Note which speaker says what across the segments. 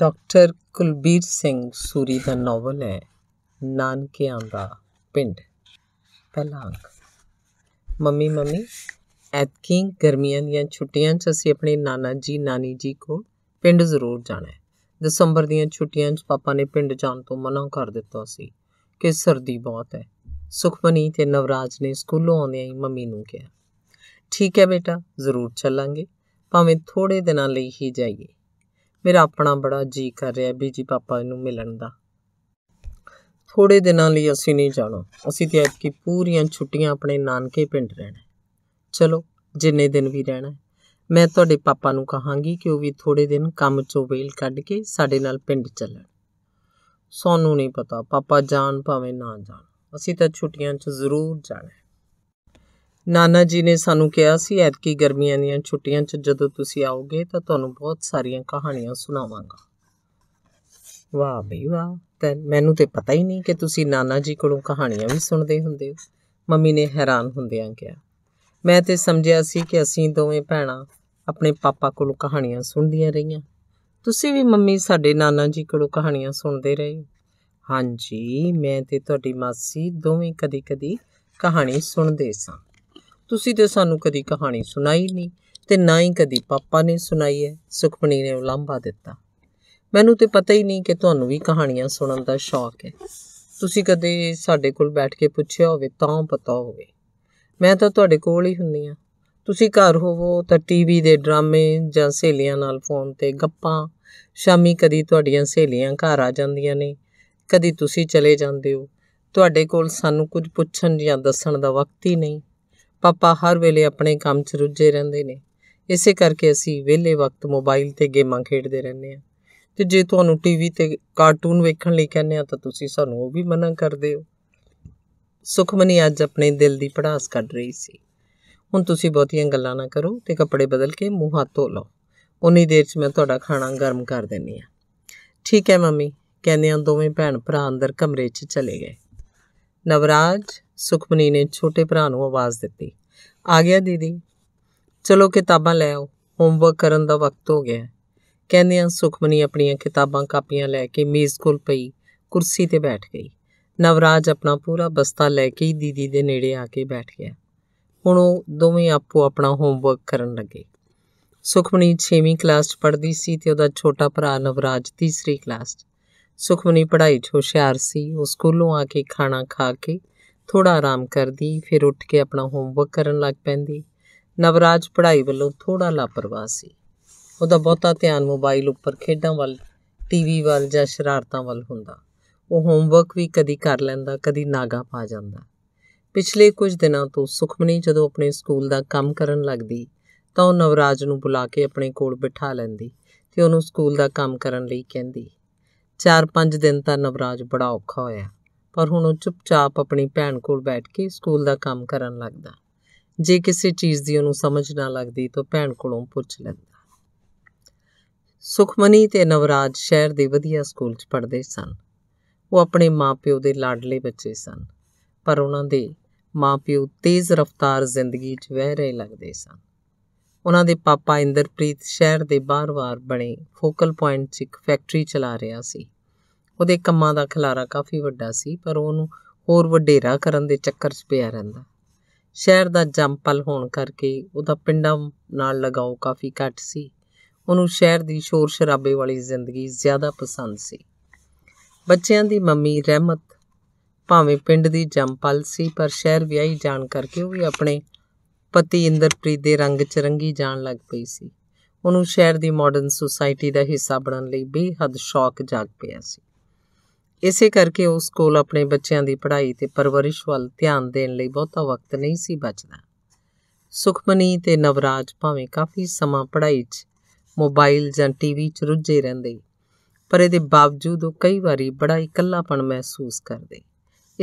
Speaker 1: doctor Kulbir Singh Suri ਦਾ novel ਹੈ ਨਾਨਕਿਆਂ ਦਾ ਪਿੰਡ ਪਹਿਲਾ ਮੰਮੀ ਮੰਮੀ ਐਤਕੀ ਗਰਮੀਆਂ ਦੀਆਂ ਛੁੱਟੀਆਂ 'ਚ ਅਸੀਂ ਆਪਣੇ ਨਾਨਾ ਜੀ ਨਾਨੀ ਜੀ ਕੋਲ ਪਿੰਡ ਜ਼ਰੂਰ ਜਾਣਾ ਹੈ ਦਸੰਬਰ ਦੀਆਂ ਛੁੱਟੀਆਂ 'ਚ ਪਾਪਾ ਨੇ ਪਿੰਡ ਜਾਣ ਤੋਂ ਮਨਾ ਕਰ ਦਿੱਤਾ ਸੀ ਕਿ ਸਰਦੀ ਬਹੁਤ ਹੈ ਸੁਖਮਨੀ ਤੇ ਨਵਰਾਜ ਨੇ ਸਕੂਲੋਂ ਆਉਂਦਿਆਂ ਹੀ ਮੰਮੀ ਨੂੰ ਕਿਹਾ ਠੀਕ ਹੈ ਬੇਟਾ ਜ਼ਰੂਰ ਚੱਲਾਂਗੇ ਭਾਵੇਂ ਥੋੜੇ ਦਿਨਾਂ ਲਈ ਹੀ ਜਾਈਏ ਮੇਰਾ ਆਪਣਾ ਬੜਾ ਜੀ ਕਰ ਰਿਹਾ ਵੀ ਜੀ ਪਾਪਾ ਨੂੰ ਮਿਲਣ ਦਾ ਥੋੜੇ ਦਿਨਾਂ ਲਈ ਅਸੀਂ ਨਹੀਂ ਜਾਣਾ ਅਸੀਂ ਤੇ ਕੀ ਪੂਰੀਆਂ ਛੁੱਟੀਆਂ ਆਪਣੇ ਨਾਨਕੇ ਪਿੰਡ ਰਹਿਣਾ ਚਲੋ ਜਿੰਨੇ ਦਿਨ ਵੀ ਰਹਿਣਾ ਮੈਂ ਤੁਹਾਡੇ ਪਾਪਾ ਨੂੰ ਕਹਾਂਗੀ ਕਿ ਉਹ ਵੀ ਥੋੜੇ ਦਿਨ ਕੰਮ ਚੋਂ ਵੇਲ ਕੱਢ ਕੇ ਸਾਡੇ ਨਾਲ ਪਿੰਡ ਚੱਲਣ ਸਾਨੂੰ ਨਹੀਂ ਪਤਾ ਪਾਪਾ ਜਾਣ ਭਾਵੇਂ ਨਾ ਜਾਣ ਅਸੀਂ ਤਾਂ ਛੁੱਟੀਆਂ 'ਚ ਜ਼ਰੂਰ ਜਾਣਾ ਨਾਨਾ ਜੀ ਨੇ ਸਾਨੂੰ ਕਿਹਾ ਸੀ ਐਤਕੀ ਗਰਮੀਆਂ ਦੀਆਂ ਛੁੱਟੀਆਂ 'ਚ ਜਦੋਂ ਤੁਸੀਂ ਆਓਗੇ ਤਾਂ ਤੁਹਾਨੂੰ ਬਹੁਤ ਸਾਰੀਆਂ ਕਹਾਣੀਆਂ ਸੁਣਾਵਾਂਗਾ ਵਾਹ ਬਈ ਵਾਹ ਤਾਂ ਮੈਨੂੰ ਤੇ ਪਤਾ ਹੀ ਨਹੀਂ ਕਿ ਤੁਸੀਂ ਨਾਨਾ ਜੀ ਕੋਲੋਂ ਕਹਾਣੀਆਂ ਵੀ ਸੁਣਦੇ ਹੁੰਦੇ ਹੋ ਮੰਮੀ ਨੇ ਹੈਰਾਨ ਹੁੰਦਿਆਂ ਕਿਹਾ ਮੈਂ ਤੇ ਸਮਝਿਆ ਸੀ ਕਿ ਅਸੀਂ ਦੋਵੇਂ ਭੈਣਾਂ ਆਪਣੇ ਪਾਪਾ ਕੋਲੋਂ ਕਹਾਣੀਆਂ ਸੁਣਦੀਆਂ ਰਹੀਆਂ ਤੁਸੀਂ ਵੀ ਮੰਮੀ ਸਾਡੇ ਨਾਨਾ ਜੀ ਕੋਲੋਂ ਕਹਾਣੀਆਂ ਸੁਣਦੇ ਰਹੇ ਹਾਂਜੀ ਮੈਂ ਤੇ ਤੁਹਾਡੀ ਮਾਸੀ ਦੋਵੇਂ ਕਦੀ-ਕਦੀ ਕਹਾਣੀ ਸੁਣਦੇ ਸਾਂ ਤੁਸੀਂ ਤੇ ਸਾਨੂੰ ਕਦੀ ਕਹਾਣੀ ਸੁਣਾਈ ਨਹੀਂ ਤੇ ਨਾ ਹੀ ਕਦੀ ਪਾਪਾ ਨੇ ਸੁਣਾਈ ਹੈ ਸੁਖਮਣੀ ਨੇ ਉਲੰਭਾ ਦਿੱਤਾ ਮੈਨੂੰ ਤੇ ਪਤਾ ਹੀ ਨਹੀਂ ਕਿ ਤੁਹਾਨੂੰ ਵੀ ਕਹਾਣੀਆਂ ਸੁਣਨ ਦਾ ਸ਼ੌਕ ਹੈ ਤੁਸੀਂ ਕਦੇ ਸਾਡੇ ਕੋਲ ਬੈਠ ਕੇ ਪੁੱਛਿਆ ਹੋਵੇ ਤਾਂ ਪਤਾ ਹੋਵੇ ਮੈਂ ਤਾਂ ਤੁਹਾਡੇ ਕੋਲ ਹੀ ਹੁੰਨੀ ਆ ਤੁਸੀਂ ਘਰ ਹੋਵੋ ਤਾਂ ਟੀਵੀ ਦੇ ਡਰਾਮੇ ਜਾਂ ਸਹੇਲੀਆਂ ਨਾਲ ਫੋਨ ਤੇ ਗੱਪਾਂ ਸ਼ਾਮੀ ਕਦੀ ਤੁਹਾਡੀਆਂ ਸਹੇਲੀਆਂ ਘਰ ਆ ਜਾਂਦੀਆਂ ਨੇ ਕਦੀ ਤੁਸੀਂ ਚਲੇ ਜਾਂਦੇ ਹੋ ਤੁਹਾਡੇ ਕੋਲ ਸਾਨੂੰ ਕੁਝ ਪੁੱਛਣ ਜਾਂ ਦੱਸਣ ਦਾ ਵਕਤ ਹੀ ਨਹੀਂ ਪਾਪਾ ਹਰ ਵੇਲੇ ਆਪਣੇ ਕੰਮ 'ਚ ਰੁੱਝੇ ਰਹਿੰਦੇ ਨੇ ਇਸੇ ਕਰਕੇ ਅਸੀਂ ਵਿਹਲੇ ਵਕਤ ਮੋਬਾਈਲ ਤੇ ਗੇਮਾਂ ਖੇਡਦੇ ਰਹਿੰਦੇ ਆ ਤੇ ਜੇ ਤੁਹਾਨੂੰ ਟੀਵੀ ਤੇ ਕਾਰਟੂਨ ਵੇਖਣ ਲਈ ਕਹਿੰਦੇ ਆ ਤਾਂ ਤੁਸੀਂ ਸਾਨੂੰ ਉਹ ਵੀ ਮਨਾ ਕਰਦੇ ਹੋ ਸੁਖਮਨੀ ਅੱਜ ਆਪਣੇ ਦਿਲ ਦੀ ਪੜਾਸ ਕੱਢ ਰਹੀ ਸੀ ਹੁਣ ਤੁਸੀਂ ਬਹੁਤੀਆਂ ਗੱਲਾਂ ਨਾ ਕਰੋ ਤੇ ਕੱਪੜੇ ਬਦਲ ਕੇ ਮੂੰਹ ਹੱਥ ਧੋ ਲਓ ਉਨੀ ਦੇਰ 'ਚ ਮੈਂ ਤੁਹਾਡਾ ਖਾਣਾ ਗਰਮ ਕਰ ਦਿੰਨੀ ਆ ਠੀਕ ਹੈ ਮੰਮੀ ਕਹਿੰਦੇ ਆ ਦੋਵੇਂ ਭੈਣ ਭਰਾ ਅੰਦਰ ਕਮਰੇ 'ਚ ਚਲੇ ਗਏ ਨਵਰਾਜ ਸੁਖਮਨੀ ਨੇ ਛੋਟੇ ਭਰਾ ਨੂੰ ਆਵਾਜ਼ ਦਿੱਤੀ ਆ ਗਿਆ ਦੀਦੀ ਚਲੋ ਕਿਤਾਬਾਂ ਲੈ ਆਓ ਹੋਮਵਰਕ ਕਰਨ ਦਾ ਵਕਤ ਹੋ ਗਿਆ ਕਹਿੰਦਿਆਂ ਸੁਖਮਨੀ ਆਪਣੀਆਂ ਕਿਤਾਬਾਂ ਕਾਪੀਆਂ ਲੈ ਕੇ ਮੇਜ਼ ਕੋਲ ਪਈ ਕੁਰਸੀ ਤੇ ਬੈਠ ਗਈ ਨਵਰਾਜ ਆਪਣਾ ਪੂਰਾ ਬਸਤਾ ਲੈ ਕੇ ਹੀ ਦੀਦੀ ਦੇ ਨੇੜੇ ਆ ਕੇ ਬੈਠ ਗਿਆ ਹੁਣ ਉਹ ਦੋਵੇਂ ਆਪੋ ਆਪਣਾ ਹੋਮਵਰਕ ਕਰਨ ਲੱਗੇ ਸੁਖਮਨੀ 6ਵੀਂ ਕਲਾਸ 'ਚ ਪੜ੍ਹਦੀ ਸੀ ਤੇ ਉਹਦਾ ਛੋਟਾ ਭਰਾ ਨਵਰਾਜ ਤੀਸਰੀ ਕਲਾਸ 'ਚ ਸੁਖਮਨੀ ਪੜ੍ਹਾਈ 'ਚ ਹੁਸ਼ਿਆਰ ਸੀ ਉਹ ਸਕੂਲੋਂ ਆ ਕੇ ਖਾਣਾ ਖਾ ਕੇ ਥੋੜਾ ਆਰਾਮ ਕਰਦੀ ਫਿਰ ਉੱਠ ਕੇ ਆਪਣਾ ਹੋਮਵਰਕ ਕਰਨ ਲੱਗ ਪੈਂਦੀ ਨਵਰਾਜ ਪੜ੍ਹਾਈ ਵੱਲੋਂ ਥੋੜਾ ਲਾਪਰਵਾਹ ਸੀ ਉਹਦਾ ਬਹੁਤਾ ਧਿਆਨ ਮੋਬਾਈਲ ਉੱਪਰ ਖੇਡਾਂ ਵੱਲ ਟੀਵੀ ਵੱਲ ਜਾਂ ਸ਼ਰਾਰਤਾਂ ਵੱਲ ਹੁੰਦਾ ਉਹ ਹੋਮਵਰਕ ਵੀ ਕਦੀ ਕਰ ਲੈਂਦਾ ਕਦੀ ਨਾਗਾ ਪਾ ਜਾਂਦਾ ਪਿਛਲੇ ਕੁਝ ਦਿਨਾਂ ਤੋਂ ਸੁਖਮਨੀ ਜਦੋਂ ਆਪਣੇ ਸਕੂਲ ਦਾ ਕੰਮ ਕਰਨ ਲੱਗਦੀ ਤਾਂ ਉਹ ਨਵਰਾਜ ਨੂੰ ਬੁਲਾ ਕੇ ਆਪਣੇ ਕੋਲ ਬਿਠਾ ਲੈਂਦੀ ਤੇ ਉਹਨੂੰ ਸਕੂਲ ਦਾ ਕੰਮ ਕਰਨ ਲਈ ਕਹਿੰਦੀ 4-5 ਦਿਨ ਤਾਂ ਨਵਰਾਜ ਬੜਾ ਔਖਾ ਹੋਇਆ ਪਰ ਹੁਣ ਉਹ ਚੁੱਪਚਾਪ ਆਪਣੀ ਭੈਣ ਕੋਲ ਬੈਠ ਕੇ ਸਕੂਲ ਦਾ ਕੰਮ ਕਰਨ ਲੱਗਦਾ ਜੇ ਕਿਸੇ ਚੀਜ਼ ਦੀ ਉਹਨੂੰ ਸਮਝ ਨਾ ਲੱਗਦੀ ਤਾਂ ਭੈਣ ਕੋਲੋਂ ਪੁੱਛ ਲੈਂਦਾ ਸੁਖਮਨੀ ਤੇ ਨਵਰਾਜ ਸ਼ਹਿਰ ਦੇ ਵਧੀਆ ਸਕੂਲ 'ਚ ਪੜ੍ਹਦੇ ਸਨ ਉਹ ਆਪਣੇ ਮਾਪਿਓ ਦੇ ਲਾਡਲੇ ਬੱਚੇ ਸਨ ਪਰ ਉਹਨਾਂ ਦੇ ਮਾਪਿਓ ਤੇਜ਼ ਰਫ਼ਤਾਰ ਜ਼ਿੰਦਗੀ 'ਚ ਵਹਿ ਰਹੇ ਲੱਗਦੇ ਸਨ ਉਹਨਾਂ ਦੇ ਪਾਪਾ ਇੰਦਰਪ੍ਰੀਤ ਸ਼ਹਿਰ ਦੇ ਬਾਹਰ-ਬਾਹਰ ਬਣੇ ਫੋਕਲ ਪੁਆਇੰਟ 'ਚ ਇੱਕ ਫੈਕਟਰੀ ਚਲਾ ਰਿਹਾ ਸੀ ਉਹਦੇ ਕੰਮਾਂ ਦਾ ਖਲਾਰਾ ਕਾਫੀ ਵੱਡਾ ਸੀ ਪਰ ਉਹਨੂੰ ਹੋਰ ਵਡੇਰਾ ਕਰਨ ਦੇ ਚੱਕਰ 'ਚ ਪਿਆ ਰਹਿੰਦਾ ਸ਼ਹਿਰ ਦਾ ਜੰਪਲ ਹੋਣ ਕਰਕੇ ਉਹਦਾ ਪਿੰਡਾਂ ਨਾਲ ਲਗਾਓ ਕਾਫੀ ਘੱਟ ਸੀ ਉਹਨੂੰ ਸ਼ਹਿਰ ਦੀ ਸ਼ੋਰ ਸ਼ਰਾਬੇ ਵਾਲੀ ਜ਼ਿੰਦਗੀ ਜ਼ਿਆਦਾ ਪਸੰਦ ਸੀ ਬੱਚਿਆਂ ਦੀ ਮੰਮੀ ਰਹਿਮਤ ਭਾਵੇਂ ਪਿੰਡ ਦੀ ਜੰਪਲ ਸੀ ਪਰ ਸ਼ਹਿਰ ਵਿਆਹੀ ਜਾਣ ਕਰਕੇ ਉਹ ਵੀ ਆਪਣੇ ਪਤੀ ਇੰਦਰਪ੍ਰੀਤ ਦੇ ਰੰਗ 'ਚ ਰੰਗੀ ਜਾਣ ਲੱਗ ਪਈ ਸੀ ਉਹਨੂੰ ਸ਼ਹਿਰ ਦੀ ਮਾਡਰਨ ਸੁਸਾਇਟੀ ਦਾ ਹਿੱਸਾ ਬਣਨ ਲਈ ਬੇਹੱਦ ਸ਼ੌਕ ਜਾਗ ਪਿਆ ਸੀ ਇਸੇ ਕਰਕੇ ਉਸ ਕੋਲ ਆਪਣੇ ਬੱਚਿਆਂ ਦੀ ਪੜ੍ਹਾਈ ਤੇ ਪਰਵਰਿਸ਼ ਵੱਲ ਧਿਆਨ ਦੇਣ ਲਈ ਬਹੁਤਾ ਵਕਤ ਨਹੀਂ ਸੀ ਬਚਦਾ ਸੁਖਮਨੀ ਤੇ ਨਵਰਾਜ ਭਾਵੇਂ ਕਾਫੀ ਸਮਾਂ ਪੜ੍ਹਾਈ 'ਚ ਮੋਬਾਈਲ ਜਾਂ ਟੀਵੀ 'ਚ ਰੁੱਝੇ ਰਹਿੰਦੇ ਪਰ ਇਹਦੇ ਬਾਵਜੂਦ ਉਹ ਕਈ ਵਾਰੀ ਬੜਾ ਇਕੱਲਾਪਣ ਮਹਿਸੂਸ ਕਰਦੇ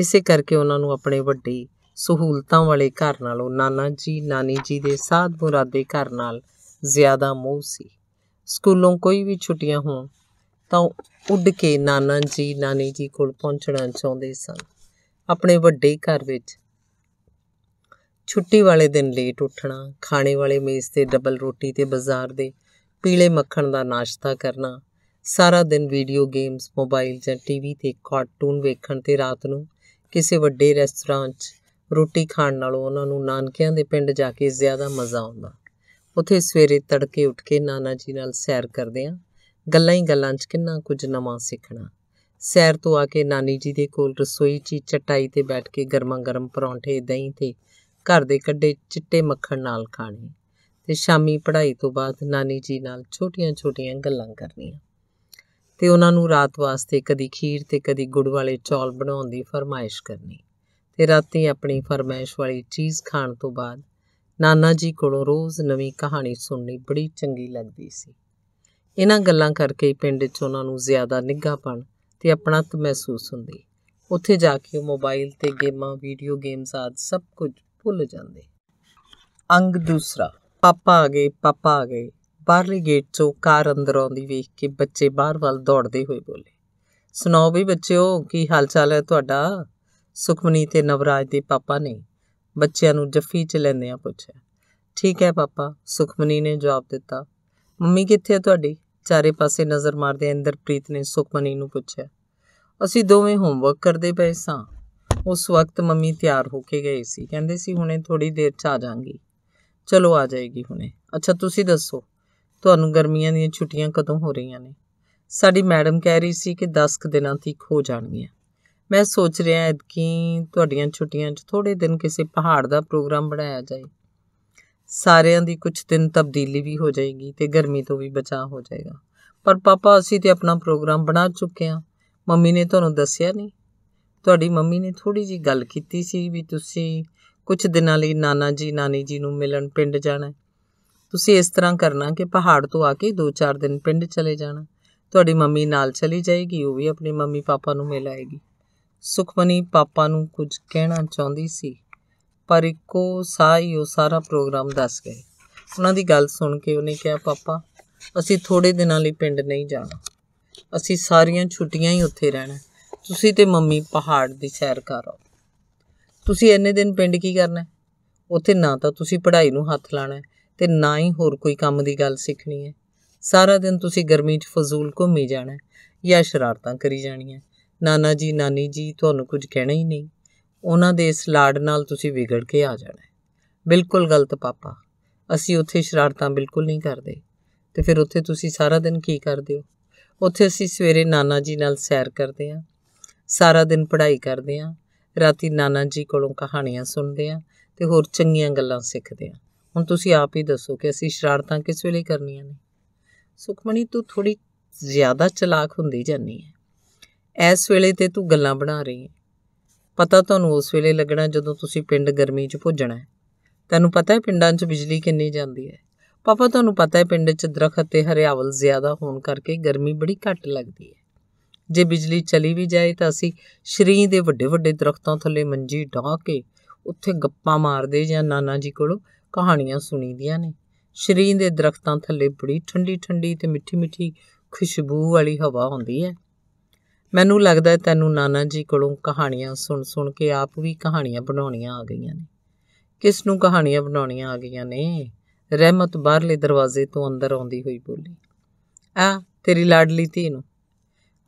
Speaker 1: ਇਸੇ ਕਰਕੇ ਉਹਨਾਂ ਨੂੰ ਆਪਣੇ ਵੱਡੇ ਸਹੂਲਤਾਂ ਵਾਲੇ ਘਰ ਨਾਲੋਂ ਨਾਨਾ ਜੀ ਨਾਨੀ ਜੀ ਦੇ ਸਾਧ ਮੁਰਾਦੇ ਘਰ ਨਾਲ ਜ਼ਿਆਦਾ ਮੋਹ ਸੀ ਸਕੂਲੋਂ ਕੋਈ ਵੀ ਛੁੱਟੀਆਂ ਹੋਣ ਤਾਂ ਉੱਡ ਕੇ ਨਾਨਾ ਜੀ ਨਾਨੀ ਜੀ ਕੋਲ ਪਹੁੰਚਣਾ ਚਾਹੁੰਦੇ ਸਨ ਆਪਣੇ ਵੱਡੇ ਘਰ ਵਿੱਚ ਛੁੱਟੀ ਵਾਲੇ ਦਿਨ ਲੇਟ ਉੱਠਣਾ ਖਾਣੇ ਵਾਲੇ ਮੇਜ਼ ਤੇ ਡਬਲ ਰੋਟੀ ਤੇ ਬਾਜ਼ਾਰ ਦੇ ਪੀਲੇ ਮੱਖਣ ਦਾ ਨਾਸ਼ਤਾ ਕਰਨਾ ਸਾਰਾ ਦਿਨ ਵੀਡੀਓ ਗੇਮਸ ਮੋਬਾਈਲ ਜਾਂ ਟੀਵੀ ਤੇ ਕਾਰਟੂਨ ਵੇਖਣ ਤੇ ਰਾਤ ਨੂੰ ਕਿਸੇ ਵੱਡੇ ਰੈਸਟੋਰੈਂਟ 'ਚ ਰੋਟੀ ਖਾਣ ਨਾਲੋਂ ਉਹਨਾਂ ਨੂੰ ਨਾਨਕਿਆਂ ਦੇ ਪਿੰਡ ਜਾ ਕੇ ਜ਼ਿਆਦਾ ਮਜ਼ਾ ਆਉਂਦਾ ਉੱਥੇ ਸਵੇਰੇ ਤੜਕੇ ਉੱਠ ਕੇ ਨਾਨਾ ਜੀ ਨਾਲ ਸੈਰ ਕਰਦੇ ਆਂ ਗੱਲਾਂ ਹੀ ਗੱਲਾਂ 'ਚ ਕਿੰਨਾ ਕੁਝ ਨਵਾਂ ਸਿੱਖਣਾ ਸੈਰ ਤੋਂ ਆ ਕੇ ਨਾਨੀ ਜੀ ਦੇ ਕੋਲ ਰਸੋਈ 'ਚ ਚਟਾਈ ਤੇ ਬੈਠ ਕੇ ਗਰਮਾ-ਗਰਮ ਪਰੌਂਠੇ ਦਹੀਂ ਤੇ ਘਰ ਦੇ ਕੱਢੇ ਚਿੱਟੇ ਮੱਖਣ ਨਾਲ ਖਾਣੇ ਤੇ ਸ਼ਾਮੀ ਪੜ੍ਹਾਈ ਤੋਂ ਬਾਅਦ ਨਾਨੀ ਜੀ ਨਾਲ ਛੋਟੀਆਂ-ਛੋਟੀਆਂ ਗੱਲਾਂ ਕਰਨੀਆਂ ਤੇ ਉਹਨਾਂ ਨੂੰ ਰਾਤ ਵਾਸਤੇ ਕਦੀ ਖੀਰ ਤੇ ਕਦੀ ਗੁੜ ਵਾਲੇ ਚੌਲ ਬਣਾਉਣ ਦੀ ਫਰਮਾਇਸ਼ ਕਰਨੀ ਤੇ ਰਾਤੀ ਆਪਣੀ ਫਰਮਾਇਸ਼ ਵਾਲੀ ਚੀਜ਼ ਖਾਣ ਤੋਂ ਬਾਅਦ ਨਾਨਾ ਜੀ ਕੋਲੋਂ ਰੋਜ਼ ਨਵੀਂ ਕਹਾਣੀ ਸੁਣਨੀ ਬੜੀ ਚੰਗੀ ਲੱਗਦੀ ਸੀ ਇਹਨਾਂ ਗੱਲਾਂ ਕਰਕੇ ਹੀ ਪਿੰਡ 'ਚ ਉਹਨਾਂ ਨੂੰ ਜ਼ਿਆਦਾ ਨਿੱਘਾਪਣ ਤੇ ਤ ਮਹਿਸੂਸ ਹੁੰਦੀ ਉੱਥੇ ਜਾ ਕੇ ਉਹ ਮੋਬਾਈਲ ਤੇ ਗੇਮਾਂ ਵੀਡੀਓ ਗੇਮਸ ਆਦ ਸਭ ਕੁਝ ਭੁੱਲ ਜਾਂਦੇ ਅੰਗ ਦੂਸਰਾ ਪਾਪਾ ਆ ਗਏ ਪਾਪਾ ਆ ਗਏ ਬਾਹਰਲੇ ਗੇਟ 'ਚੋਂ ਕਾਰ ਅੰਦਰ ਆਉਂਦੀ ਵੇਖ ਕੇ ਬੱਚੇ ਬਾਹਰ ਵੱਲ ਦੌੜਦੇ ਹੋਏ ਬੋਲੇ ਸੁਣਾਓ ਵੀ ਬੱਚਿਓ ਕੀ ਹਾਲ ਚਾਲ ਹੈ ਤੁਹਾਡਾ ਸੁਖਮਨੀ ਤੇ ਨਵਰਾਜ ਦੇ ਪਾਪਾ ਨੇ ਬੱਚਿਆਂ ਨੂੰ ਜੱਫੀ 'ਚ ਆ ਪੁੱਛਿਆ ਠੀਕ ਹੈ ਪਾਪਾ ਸੁਖਮਨੀ ਨੇ ਜਵਾਬ ਦਿੱਤਾ ਮੰਮੀ ਕਿੱਥੇ ਆ ਤੁਹਾਡੀ ਚਾਰੇ ਪਾਸੇ ਨਜ਼ਰ ਮਾਰਦੇ ਇੰਦਰਪ੍ਰੀਤ ਨੇ ਸੁਖਮਨੀ ਨੂੰ ਪੁੱਛਿਆ ਅਸੀਂ ਦੋਵੇਂ ਹੋਮਵਰਕ ਕਰਦੇ ਪਏ ਸਾਂ ਉਸ ਵਕਤ ਮੰਮੀ ਤਿਆਰ ਹੋ ਕੇ ਗਏ ਸੀ ਕਹਿੰਦੇ ਸੀ ਹੁਣੇ ਥੋੜੀ ਦੇਰ 'ਚ ਆ ਜਾਾਂਗੀ ਚਲੋ ਆ ਜਾਏਗੀ ਹੁਣੇ ਅੱਛਾ ਤੁਸੀਂ ਦੱਸੋ ਤੁਹਾਨੂੰ ਗਰਮੀਆਂ ਦੀਆਂ ਛੁੱਟੀਆਂ ਕਦੋਂ ਹੋ ਰਹੀਆਂ ਨੇ ਸਾਡੀ ਮੈਡਮ ਕਹਿ ਰਹੀ ਸੀ ਕਿ 10 ਦਿਨਾਂ ਤੱਕ ਹੋ ਜਾਣਗੀਆਂ ਮੈਂ ਸੋਚ ਰਿਹਾ ਐ ਕਿ ਤੁਹਾਡੀਆਂ ਛੁੱਟੀਆਂ 'ਚ ਥੋੜੇ ਦਿਨ ਕਿਸੇ ਪਹਾੜ ਦਾ ਪ੍ਰੋਗਰਾਮ ਬਣਾਇਆ ਜਾਏ ਸਾਰਿਆਂ ਦੀ ਕੁਝ ਦਿਨ ਤਬਦੀਲੀ ਵੀ ਹੋ ਜਾਏਗੀ ਤੇ ਗਰਮੀ ਤੋਂ ਵੀ ਬਚਾਅ ਹੋ ਜਾਏਗਾ ਪਰ ਪਾਪਾ ਅਸੀਂ ਤੇ ਆਪਣਾ ਪ੍ਰੋਗਰਾਮ ਬਣਾ ਚੁੱਕੇ ਆ ਮੰਮੀ ਨੇ ਤੁਹਾਨੂੰ ਦੱਸਿਆ ਨਹੀਂ ਤੁਹਾਡੀ ਮੰਮੀ ਨੇ ਥੋੜੀ ਜੀ ਗੱਲ ਕੀਤੀ ਸੀ ਵੀ ਤੁਸੀਂ ਕੁਝ ਦਿਨਾਂ ਲਈ ਨਾਨਾ ਜੀ ਨਾਨੀ ਜੀ ਨੂੰ ਮਿਲਣ ਪਿੰਡ ਜਾਣਾ ਤੁਸੀਂ ਇਸ ਤਰ੍ਹਾਂ ਕਰਨਾ ਕਿ ਪਹਾੜ ਤੋਂ ਆ ਕੇ 2-4 ਦਿਨ ਪਿੰਡ ਚਲੇ ਜਾਣਾ ਤੁਹਾਡੀ ਮੰਮੀ ਨਾਲ ਚਲੀ ਜਾਏਗੀ ਉਹ ਵੀ ਆਪਣੇ ਮੰਮੀ ਪਾਪਾ ਨੂੰ ਮਿਲ ਆਏਗੀ ਸੁਖਮਨੀ ਪਾਪਾ ਨੂੰ ਕੁਝ ਕਹਿਣਾ ਚਾਹੁੰਦੀ ਸੀ ਪਰ ਇੱਕੋ ਸਾਈ ਉਹ ਸਾਰਾ ਪ੍ਰੋਗਰਾਮ ਦੱਸ ਗਏ ਉਹਨਾਂ ਦੀ ਗੱਲ ਸੁਣ ਕੇ ਉਹਨੇ ਕਿਹਾ ਪਾਪਾ ਅਸੀਂ ਥੋੜੇ ਦਿਨਾਂ ਲਈ ਪਿੰਡ ਨਹੀਂ ਜਾਣਾ ਅਸੀਂ ਸਾਰੀਆਂ ਛੁੱਟੀਆਂ ਹੀ ਉੱਥੇ ਰਹਿਣਾ ਤੁਸੀਂ ਤੇ ਮੰਮੀ ਪਹਾੜ ਦੀ ਸੈਰ ਕਰੋ ਤੁਸੀਂ ਇੰਨੇ ਦਿਨ ਪਿੰਡ ਕੀ ਕਰਨਾ ਉੱਥੇ ਨਾ ਤਾਂ ਤੁਸੀਂ ਪੜ੍ਹਾਈ ਨੂੰ ਹੱਥ ਲਾਣਾ ਤੇ ਨਾ ਹੀ ਹੋਰ ਕੋਈ ਕੰਮ ਦੀ ਗੱਲ ਸਿੱਖਣੀ ਹੈ ਸਾਰਾ ਦਿਨ ਤੁਸੀਂ ਗਰਮੀ 'ਚ ਫਜ਼ੂਲ ਘੁੰਮੀ ਜਾਣਾ ਜਾਂ ਸ਼ਰਾਰਤਾਂ ਕਰੀ ਜਾਣੀਆਂ ਨਾਨਾ ਜੀ ਨਾਨੀ ਜੀ ਤੁਹਾਨੂੰ ਕੁਝ ਕਹਿਣਾ ਹੀ ਨਹੀਂ ਉਹਨਾਂ ਦੇ ਇਸ ਲਾੜ ਨਾਲ ਤੁਸੀਂ ਵਿਗੜ ਕੇ ਆ ਜਾਣਾ ਬਿਲਕੁਲ ਗਲਤ ਪਾਪਾ ਅਸੀਂ ਉੱਥੇ ਸ਼ਰਾਰਤਾਂ ਬਿਲਕੁਲ ਨਹੀਂ ਕਰਦੇ ਤੇ ਫਿਰ ਉੱਥੇ ਤੁਸੀਂ ਸਾਰਾ ਦਿਨ ਕੀ ਕਰਦੇ ਹੋ ਉੱਥੇ ਅਸੀਂ ਸਵੇਰੇ ਨਾਨਾ ਜੀ ਨਾਲ ਸੈਰ ਕਰਦੇ ਆ ਸਾਰਾ ਦਿਨ ਪੜ੍ਹਾਈ ਕਰਦੇ ਆ ਰਾਤੀ ਨਾਨਾ ਜੀ ਕੋਲੋਂ ਕਹਾਣੀਆਂ ਸੁਣਦੇ ਆ ਤੇ ਹੋਰ ਚੰਗੀਆਂ ਗੱਲਾਂ ਸਿੱਖਦੇ ਆ ਹੁਣ ਤੁਸੀਂ ਆਪ ਹੀ ਦੱਸੋ ਕਿ ਅਸੀਂ ਸ਼ਰਾਰਤਾਂ ਕਿਸ ਵੇਲੇ ਕਰਨੀਆਂ ਨੇ ਸੁਖਮਣੀ ਤੂੰ ਥੋੜੀ ਜ਼ਿਆਦਾ ਚਲਾਕ ਹੁੰਦੀ ਜਾਨੀ ਐ ਇਸ ਵੇਲੇ ਤੇ ਤੂੰ ਗੱਲਾਂ ਬਣਾ ਰਹੀ ਐ ਪਤਾ ਤੁਹਾਨੂੰ ਉਸ ਵੇਲੇ ਲੱਗਣਾ ਜਦੋਂ ਤੁਸੀਂ ਪਿੰਡ ਗਰਮੀ 'ਚ ਭੁੱਜਣਾ ਹੈ ਤੈਨੂੰ ਪਤਾ ਹੈ ਪਿੰਡਾਂ 'ਚ ਬਿਜਲੀ ਕਿੰਨੀ ਜਾਂਦੀ ਹੈ ਪਾਪਾ ਤੁਹਾਨੂੰ ਪਤਾ ਹੈ ਪਿੰਡ 'ਚ ਦਰਖਤ ਤੇ ਹਰਿਆਵਲ ਜ਼ਿਆਦਾ ਹੋਣ ਕਰਕੇ ਗਰਮੀ ਬੜੀ ਘੱਟ ਲੱਗਦੀ ਹੈ ਜੇ ਬਿਜਲੀ ਚਲੀ ਵੀ ਜਾਏ ਤਾਂ ਅਸੀਂ ਸ਼੍ਰੀ ਦੇ ਵੱਡੇ ਵੱਡੇ ਦਰਖਤਾਂ ਥੱਲੇ ਮੰਜੀ ਢਾ ਕੇ ਉੱਥੇ ਗੱਪਾਂ ਮਾਰਦੇ ਜਾਂ ਨਾਨਾ ਜੀ ਕੋਲੋਂ ਕਹਾਣੀਆਂ ਸੁਣੀਦੀਆਂ ਨੇ ਸ਼੍ਰੀ ਦੇ ਦਰਖਤਾਂ ਥੱਲੇ ਬੜੀ ਠੰਡੀ ਠੰਡੀ ਤੇ ਮਿੱਠੀ ਮਿੱਠੀ ਖੁਸ਼ਬੂ ਵਾਲੀ ਹਵਾ ਹੁੰਦੀ ਹੈ ਮੈਨੂੰ ਲੱਗਦਾ ਤੈਨੂੰ ਨਾਨਾ ਜੀ ਕੋਲੋਂ ਕਹਾਣੀਆਂ ਸੁਣ-ਸੁਣ ਕੇ ਆਪ ਵੀ ਕਹਾਣੀਆਂ ਬਣਾਉਣੀਆਂ ਆ ਗਈਆਂ ਨੇ ਕਿਸ ਨੂੰ ਕਹਾਣੀਆਂ ਬਣਾਉਣੀਆਂ ਆ ਗਈਆਂ ਨੇ ਰਹਿਮਤ ਬਾਹਰਲੇ ਦਰਵਾਜ਼ੇ ਤੋਂ ਅੰਦਰ ਆਉਂਦੀ ਹੋਈ ਬੋਲੀ ਆ ਤੇਰੀ ਲਾਡਲੀ ਧੀ ਨੂੰ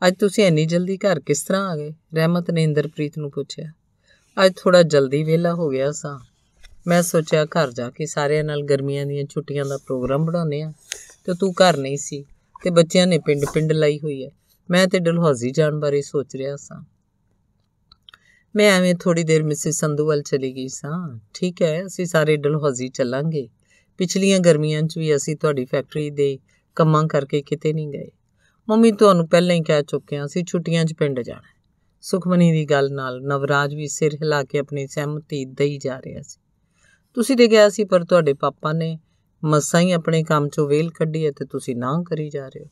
Speaker 1: ਅੱਜ ਤੁਸੀਂ ਇੰਨੀ ਜਲਦੀ ਘਰ ਕਿਸ ਤਰ੍ਹਾਂ ਆ ਗਏ ਰਹਿਮਤ ਨੇ ਇੰਦਰਪ੍ਰੀਤ ਨੂੰ ਪੁੱਛਿਆ ਅੱਜ ਥੋੜਾ ਜਲਦੀ ਵਿਹਲਾ ਹੋ ਗਿਆ ਸਾਂ ਮੈਂ ਸੋਚਿਆ ਘਰ ਜਾ ਕੇ ਸਾਰਿਆਂ ਨਾਲ ਗਰਮੀਆਂ ਦੀਆਂ ਛੁੱਟੀਆਂ ਦਾ ਪ੍ਰੋਗਰਾਮ ਬਣਾਉਨੇ ਆ ਤੇ ਤੂੰ ਘਰ ਨਹੀਂ ਸੀ ਤੇ ਬੱਚਿਆਂ ਨੇ ਪਿੰਡ-ਪਿੰਡ ਲਈ ਹੋਈ ਹੈ ਮੈਂ ਤੇ ਡਲਹੌਜ਼ੀ ਜਾਣ ਬਾਰੇ ਸੋਚ ਰਿਹਾ ਸਾਂ ਮੈਂ ਐਵੇਂ ਥੋੜੀ ਦੇਰ ਮਿਸਿਸ ਸੰਧੂਵਲ ਚਲੀ ਗਈ ਸਾਂ ਠੀਕ ਹੈ ਅਸੀਂ ਸਾਰੇ ਡਲਹੌਜ਼ੀ ਚੱਲਾਂਗੇ ਪਿਛਲੀਆਂ ਗਰਮੀਆਂ 'ਚ ਵੀ ਅਸੀਂ ਤੁਹਾਡੀ ਫੈਕਟਰੀ ਦੇ ਕੰਮਾਂ ਕਰਕੇ ਕਿਤੇ ਨਹੀਂ ਗਏ ਮੰਮੀ ਤੁਹਾਨੂੰ ਪਹਿਲਾਂ ਹੀ ਕਹਿ ਚੁੱਕੇ ਆ ਅਸੀਂ ਛੁੱਟੀਆਂ 'ਚ ਪਿੰਡ ਜਾਣਾ ਸੁਖਮਨੀ ਦੀ ਗੱਲ ਨਾਲ ਨਵਰਾਜ ਵੀ ਸਿਰ ਹਿਲਾ ਕੇ ਆਪਣੀ ਸਹਿਮਤੀ ਦਈ ਜਾ ਰਿਹਾ ਸੀ ਤੁਸੀਂ ਤੇ ਗਿਆ ਸੀ ਪਰ ਤੁਹਾਡੇ ਪਾਪਾ ਨੇ ਮਸਾਂ ਹੀ ਆਪਣੇ ਕੰਮ 'ਚੋਂ ਵੇਲ ਕੱਢੀ ਹੈ ਤੇ ਤੁਸੀਂ ਨਾ ਕਰੀ ਜਾ ਰਹੇ ਹੋ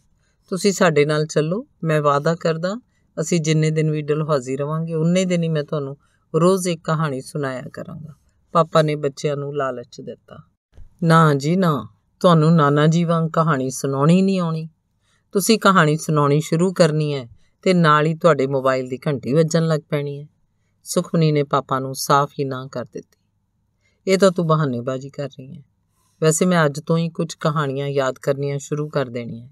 Speaker 1: ਤੁਸੀਂ ਸਾਡੇ ਨਾਲ ਚੱਲੋ ਮੈਂ ਵਾਅਦਾ ਕਰਦਾ ਅਸੀਂ ਜਿੰਨੇ ਦਿਨ ਵੀ ਡਲਹੌਜ਼ੀ ਰਵਾਂਗੇ ਉਨੇ ਦਿਨ ਹੀ ਮੈਂ ਤੁਹਾਨੂੰ ਰੋਜ਼ ਇੱਕ ਕਹਾਣੀ ਸੁਣਾਇਆ ਕਰਾਂਗਾ ਪਾਪਾ ਨੇ ਬੱਚਿਆਂ ਨੂੰ ਲਾਲਚ ਦਿੱਤਾ ਨਾ ਜੀ ਨਾ ਤੁਹਾਨੂੰ ਨਾਨਾ ਜੀ ਵਾਂਗ ਕਹਾਣੀ ਸੁਣਾਉਣੀ ਨਹੀਂ ਆਉਣੀ ਤੁਸੀਂ ਕਹਾਣੀ ਸੁਣਾਉਣੀ ਸ਼ੁਰੂ ਕਰਨੀ ਹੈ ਤੇ ਨਾਲ ਹੀ ਤੁਹਾਡੇ ਮੋਬਾਈਲ ਦੀ ਘੰਟੀ ਵੱਜਣ ਲੱਗ ਪੈਣੀ ਹੈ ਸੁਖਮਨੀ ਨੇ ਪਾਪਾ ਨੂੰ ਸਾਫ਼ ਹੀ ਨਾ ਕਰ ਦਿੱਤੀ ਇਹ ਤਾਂ ਤੂੰ ਬਹਾਨੇਬਾਜ਼ੀ ਕਰ ਰਹੀ ਹੈ ਵੈਸੇ ਮੈਂ ਅੱਜ ਤੋਂ ਹੀ ਕੁਝ ਕਹਾਣੀਆਂ ਯਾਦ ਕਰਨੀਆਂ ਸ਼ੁਰੂ ਕਰ ਦੇਣੀਆਂ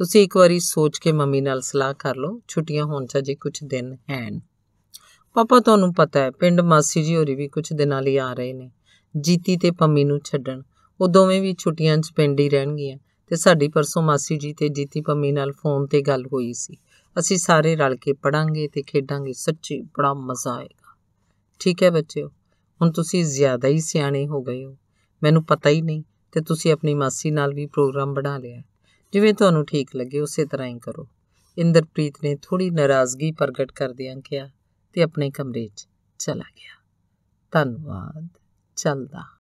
Speaker 1: ਤੁਸੀਂ ਇੱਕ ਵਾਰੀ ਸੋਚ ਕੇ ਮੰਮੀ ਨਾਲ ਸਲਾਹ ਕਰ ਲਓ ਛੁੱਟੀਆਂ ਹੋਣ ਚ ਅਜੇ ਕੁਝ ਦਿਨ ਹਨ ਪਾਪਾ ਤੁਹਾਨੂੰ ਪਤਾ ਹੈ ਪਿੰਡ ਮਾਸੀ ਜੀ ਹੋਰੀ ਵੀ ਕੁਝ ਦਿਨਾਂ ਲਈ ਆ ਰਹੇ ਨੇ ਜੀਤੀ ਤੇ ਪੰਮੀ ਨੂੰ ਛੱਡਣ ਉਹ ਦੋਵੇਂ ਵੀ ਛੁੱਟੀਆਂ 'ਚ ਪਿੰਡ ਹੀ ਰਹਿਣਗੀਆਂ ਤੇ ਸਾਡੀ ਪਰਸੋਂ ਮਾਸੀ ਜੀ ਤੇ ਜੀਤੀ ਪੰਮੀ ਨਾਲ ਫੋਨ ਤੇ ਗੱਲ ਹੋਈ ਸੀ ਅਸੀਂ ਸਾਰੇ ਰਲ ਕੇ ਪੜਾਂਗੇ ਤੇ ਖੇਡਾਂਗੇ ਸੱਚੀ ਬੜਾ ਮਜ਼ਾ ਆਏਗਾ ਠੀਕ ਹੈ ਬੱਚਿਓ ਹੁਣ ਤੁਸੀਂ ਜ਼ਿਆਦਾ ਹੀ ਸਿਆਣੇ ਹੋ ਗਏ ਹੋ ਮੈਨੂੰ ਪਤਾ ਹੀ ਨਹੀਂ ਤੇ ਤੁਸੀਂ ਆਪਣੀ ਮਾਸੀ ਨਾਲ ਵੀ ਪ੍ਰੋਗਰਾਮ ਬਣਾ ਲਿਆ ਜਿਵੇਂ ਤੁਹਾਨੂੰ ਠੀਕ ਲੱਗੇ ਉਸੇ ਤਰ੍ਹਾਂ ਹੀ ਕਰੋ ਇੰਦਰਪ੍ਰੀਤ ਨੇ ਥੋੜੀ ਨਾਰਾਜ਼ਗੀ ਪ੍ਰਗਟ ਕਰਦਿਆਂ ਕਿਹਾ ਤੇ ਆਪਣੇ ਕਮਰੇ 'ਚ ਚਲਾ ਗਿਆ ਧੰਨਵਾਦ ਚਲਦਾ